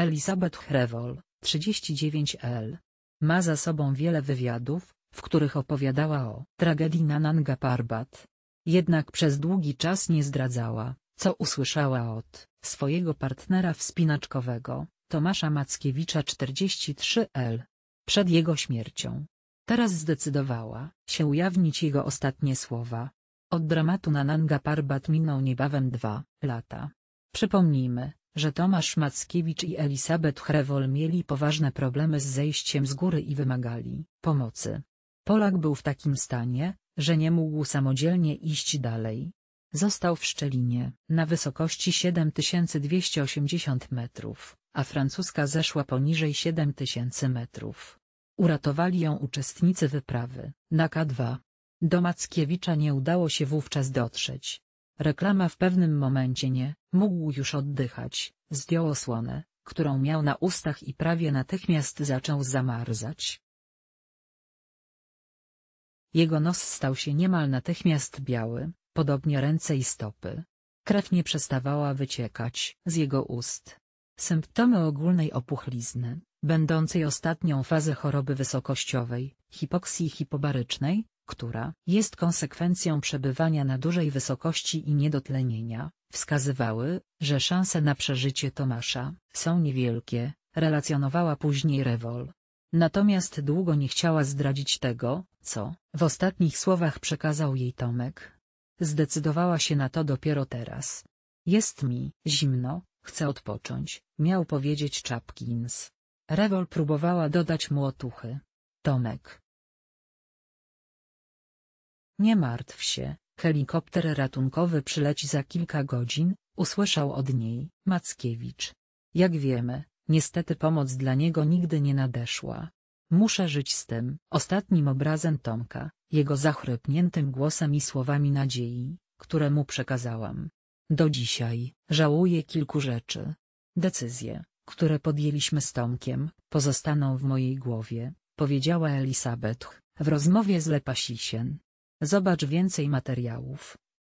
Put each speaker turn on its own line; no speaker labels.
Elizabeth Hrewol, 39L. Ma za sobą wiele wywiadów, w których opowiadała o tragedii na Nanga Parbat. Jednak przez długi czas nie zdradzała, co usłyszała od swojego partnera wspinaczkowego, Tomasza Mackiewicza 43L. Przed jego śmiercią. Teraz zdecydowała się ujawnić jego ostatnie słowa. Od dramatu na Nanga Parbat minął niebawem dwa lata. Przypomnijmy, że Tomasz Mackiewicz i Elisabeth Hrewol mieli poważne problemy z zejściem z góry i wymagali pomocy. Polak był w takim stanie, że nie mógł samodzielnie iść dalej. Został w Szczelinie, na wysokości 7280 metrów, a francuska zeszła poniżej 7000 metrów. Uratowali ją uczestnicy wyprawy, na K2. Do Mackiewicza nie udało się wówczas dotrzeć, Reklama w pewnym momencie nie mógł już oddychać, zdjął osłonę, którą miał na ustach i prawie natychmiast zaczął zamarzać. Jego nos stał się niemal natychmiast biały, podobnie ręce i stopy. Krew nie przestawała wyciekać z jego ust. Symptomy ogólnej opuchlizny, będącej ostatnią fazę choroby wysokościowej, hipoksji hipobarycznej, która jest konsekwencją przebywania na dużej wysokości i niedotlenienia, wskazywały, że szanse na przeżycie Tomasza są niewielkie, relacjonowała później Rewol. Natomiast długo nie chciała zdradzić tego, co w ostatnich słowach przekazał jej Tomek. Zdecydowała się na to dopiero teraz. Jest mi zimno, chcę odpocząć, miał powiedzieć Chapkins. Rewol próbowała dodać mu otuchy. Tomek, nie martw się, helikopter ratunkowy przyleci za kilka godzin, usłyszał od niej Mackiewicz. Jak wiemy, niestety pomoc dla niego nigdy nie nadeszła. Muszę żyć z tym. Ostatnim obrazem Tomka, jego zachrypniętym głosem i słowami nadziei, które mu przekazałam. Do dzisiaj żałuję kilku rzeczy. Decyzje, które podjęliśmy z Tomkiem, pozostaną w mojej głowie, powiedziała Elisabeth w rozmowie z Lepasisien. Zobacz więcej materiałów.